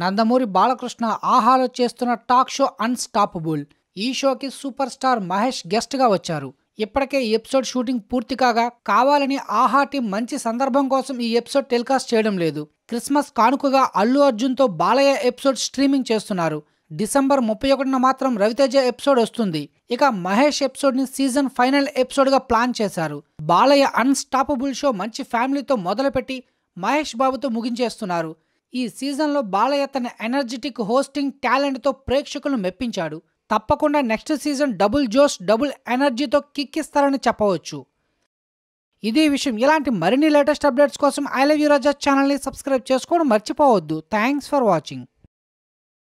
నందమూరి బాలకృష్ణ ఆహాలో చేస్తున్న talk show unstoppable ఈ షోకి సూపర్ స్టార్ మహేష్ గెస్ట్గా వచ్చారు ఇప్పటికే ఈ ఎపిసోడ్ షూటింగ్ పూర్తి కాగా కావాలని ఆహా టీం మంచి సందర్భం కోసం ఈ ఎపిసోడ్ టెలికాస్ట్ చేయడం లేదు క్రిస్మస్ కానుకగా అల్లు అర్జున్తో బాలయ్య ఎపిసోడ్ స్ట్రీమింగ్ చేస్తున్నారు డిసెంబర్ ముప్పై ఒకటిన మాత్రం రవితేజ ఎపిసోడ్ వస్తుంది ఇక మహేష్ ఎపిసోడ్ని సీజన్ ఫైనల్ ఎపిసోడ్గా ప్లాన్ చేశారు బాలయ్య అన్స్టాపబుల్ షో మంచి ఫ్యామిలీతో మొదలుపెట్టి మహేష్ బాబుతో ముగించేస్తున్నారు ఈ సీజన్లో బాలయ్య తన ఎనర్జెటిక్ హోస్టింగ్ టాలెంట్తో ప్రేక్షకులను మెప్పించాడు తప్పకుండా నెక్స్ట్ సీజన్ డబుల్ జోష్ డబుల్ ఎనర్జీతో కిక్కిస్తారని చెప్పవచ్చు ఇదే విషయం ఇలాంటి మరిన్ని లేటెస్ట్ అప్డేట్స్ కోసం ఐ లవ్ యూ రాజా ఛానల్ని సబ్స్క్రైబ్ చేసుకోవడం మర్చిపోవద్దు థ్యాంక్స్ ఫర్ వాచింగ్